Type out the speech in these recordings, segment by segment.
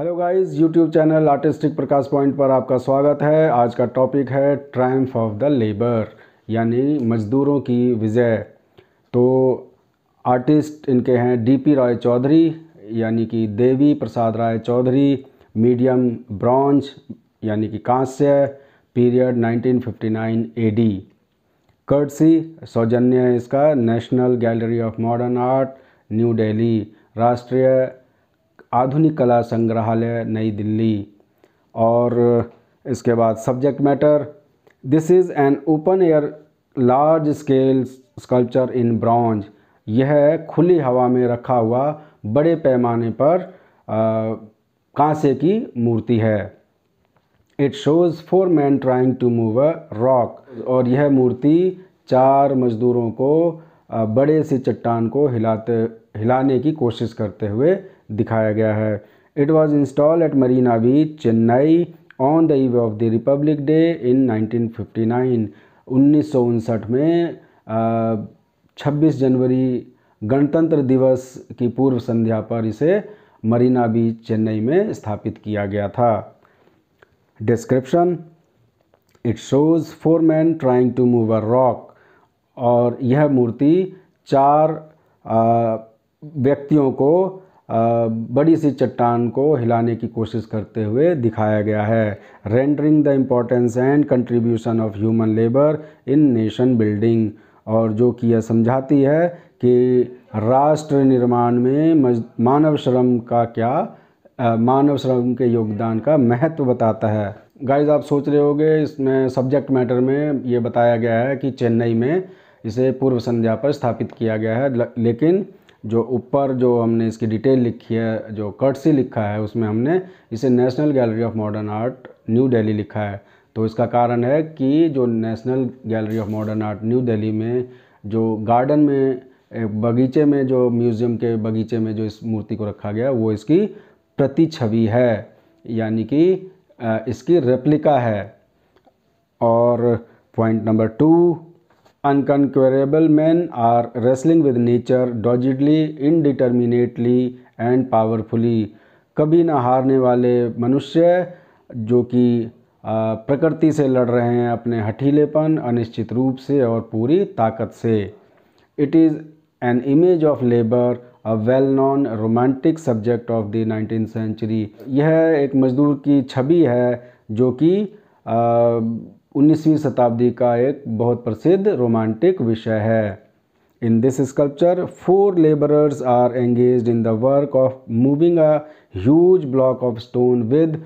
hello guys YouTube channel artistic Prakash point पर आपका स्वागत है आज का टॉपिक है ट्रायम्फ ऑफ द लेबर यानी मजदूरों की विजय तो आर्टिस्ट इनके हैं डीपी राय चौधरी यानी कि देवी प्रसाद राय चौधरी मीडियम ब्रॉन्ज यानी कि कांस्य पीरियड 1959 एडी कर्टसी सौजन्य है इसका National Gallery of Modern Art New Delhi राष्ट्रीय आधुनिक कला संग्रहालय नई दिल्ली और इसके बाद subject matter this is an open air large scale sculpture in bronze यह खुली हवा में रखा हुआ बड़े पैमाने पर कांसे की मूर्ति है it shows four man trying to move a rock और यह मूर्ति चार मजदूरों को बड़े से चट्टान को हिलाते हिलाने की कोशिश करते हुए दिखाया गया है it was install at Marina Beach Chennai on the eve of the Republic Day in 1959 1959 में छब्बीस जनवरी गणतंत्र दिवस की पूर्व संध्या पर इसे मरीना बीच चेन्नई में स्थापित किया गया था description it shows four man trying to move a rock और यह मूर्ति चार आ, व्यक्तियों को बड़ी सी चट्टान को हिलाने की कोशिश करते हुए दिखाया गया है rendering the importance and contribution of human labour in nation building और जो कि यह समझाती है कि राष्ट्र निर्माण में मानव श्रम का क्या मानव श्रम के योगदान का महत्व बताता है गाइज आप सोच रहे होंगे इसमें सब्जेक्ट मैटर में ये बताया गया है कि चेन्नई में इसे पूर्व संध्या पर स्थापित किया गया है लेकिन जो ऊपर जो हमने इसकी डिटेल लिखी है जो कट सी लिखा है उसमें हमने इसे National Gallery of Modern Art New Delhi लिखा है तो इसका कारण है कि जो National Gallery of Modern Art New Delhi में जो गार्डन में बगीचे में जो म्यूज़ियम के बगीचे में जो इस मूर्ति को रखा गया वो इसकी प्रति छवि है यानी कि इसकी रेप्लिका है और point number two unconquerable man are wrestling with nature doggedly indeterminately and powerfully कभी ना हारने वाले मनुष्य जो कि प्रकृति से लड़ रहे हैं अपने हठीलेपन अनिश्चित रूप से और पूरी ताकत से it is an image of labour a well known romantic subject of the nineteen century यह एक मजदूर की छवि है जो कि उन्नीसवीं शताब्दी का एक बहुत प्रसिद्ध रोमांटिक विषय है in this sculpture four labourers are engage in the work of moving a huge block of stone with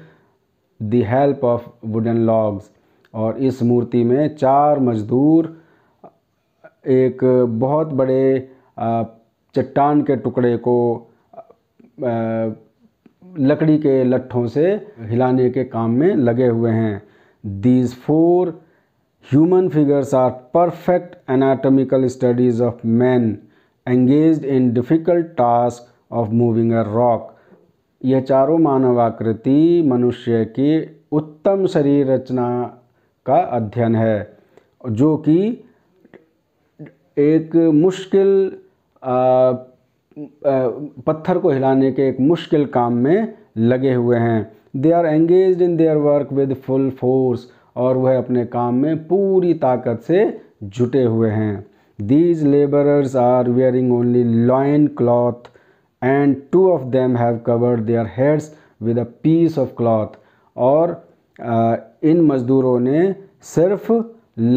the help of wooden logs और इस मूर्ति में चार मजदूर एक बहुत बड़े चट्टान के टुकड़े को लकड़ी के लट्ठों से हिलाने के काम में लगे हुए हैं these four human figures are perfect anatomical studies of man engage in difficult task of moving a rock यह चारों मानव आकृति मनुष्य की उत्तम शरीर रचना का अध्ययन है जो कि एक मुश्किल पत्थर को हिलाने के एक मुश्किल काम में लगे हुए हैं they are engage in their work with full force और वह अपने काम में पूरी ताकत से जुटे हुए हैं these labourers are wearing only loin cloth and two of them have covered their heads with a piece of cloth और आ, uh, इन मज़दूरों ने सिर्फ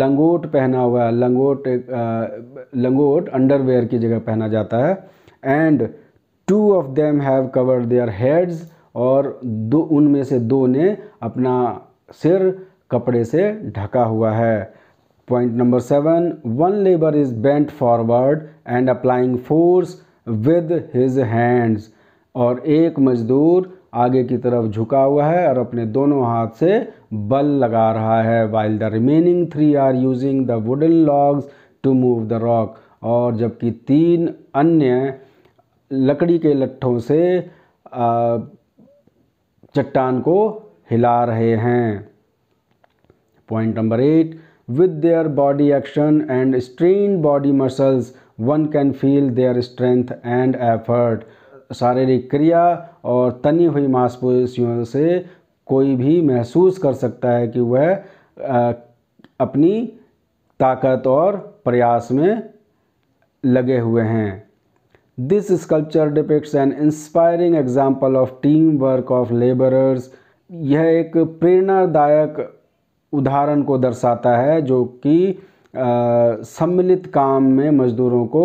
लंगोट पहना हुआ है लंगोट uh, लंगोट अंडरवेयर की जगह पहना जाता है and two of them have covered their heads और दो उनमें से दो ने अपना सिर कपड़े से ढका हुआ है point number seven one labour is bent forward and applying force with his hands और एक मजदूर आगे की तरफ झुका हुआ है और अपने दोनों हाथ से बल लगा रहा है while the remaining three are using the wooden logs to move the rock और जबकि तीन अन्य लकड़ी के लट्ठों से आ, चट्टान को हिला रहे हैं point number eight with their body action and strain body muscles one can feel their strength and effort शारीरिक क्रिया और तनी हुई मांसपेशियों से कोई भी महसूस कर सकता है कि वह अपनी ताकत और प्रयास में लगे हुए हैं this sculpture depicts an inspiring example of team work of labourers यह एक प्रेरणादायक उदाहरण को दर्शाता है जो कि सम्मिलित काम में मजदूरों को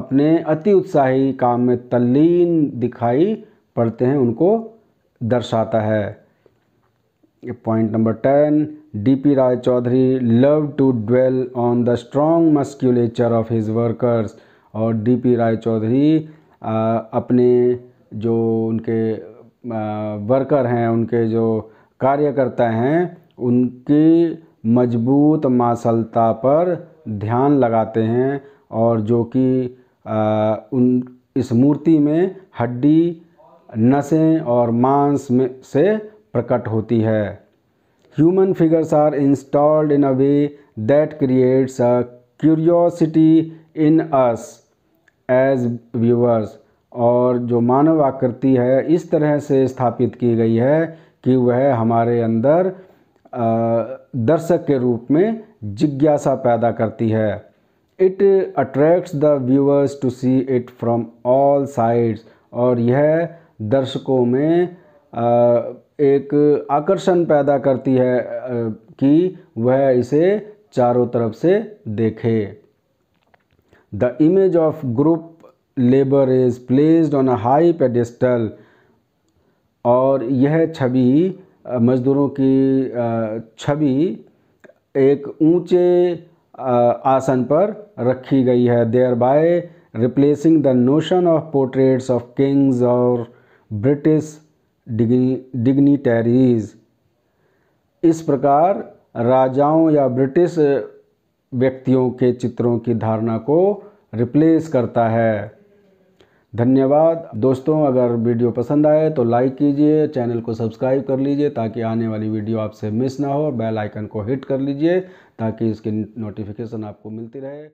अपने अति उत्साही काम में तल्लीन दिखाई पड़ते हैं उनको दर्शाता है point number ten D P Roy Chowdhury love to dwell on the strong musculature of his workers और डी पी राय चौधरी अपने जो उनके वर्कर हैं उनके जो कार्यकर्ता हैं उनकी मजबूत मासलता पर ध्यान लगाते हैं और जो कि उन इस मूर्ति में हड्डी नसें और मांस में से प्रकट होती है human figures are installed in a way that creates a curiosity in us as viewers और जो मानव आकृति है इस तरह से स्थापित की गई है कि वह हमारे अंदर दर्शक के रूप में जिज्ञासा पैदा करती है it attracts the viewers to see it from all sides और यह दर्शकों में एक आकर्षण पैदा करती है कि वह इसे चारों तरफ से देखे The image of group labor is placed on a high pedestal और यह छवि मज़दूरों की छवि एक ऊंचे आसन पर रखी गई है thereby replacing the notion of portraits of kings और ब्रिटिश डिग्नी इस प्रकार राजाओं या ब्रिटिश व्यक्तियों के चित्रों की धारणा को रिप्लेस करता है धन्यवाद दोस्तों अगर वीडियो पसंद आए तो लाइक कीजिए चैनल को सब्सक्राइब कर लीजिए ताकि आने वाली वीडियो आपसे मिस ना हो बेल आइकन को हिट कर लीजिए ताकि इसकी नोटिफिकेशन आपको मिलती रहे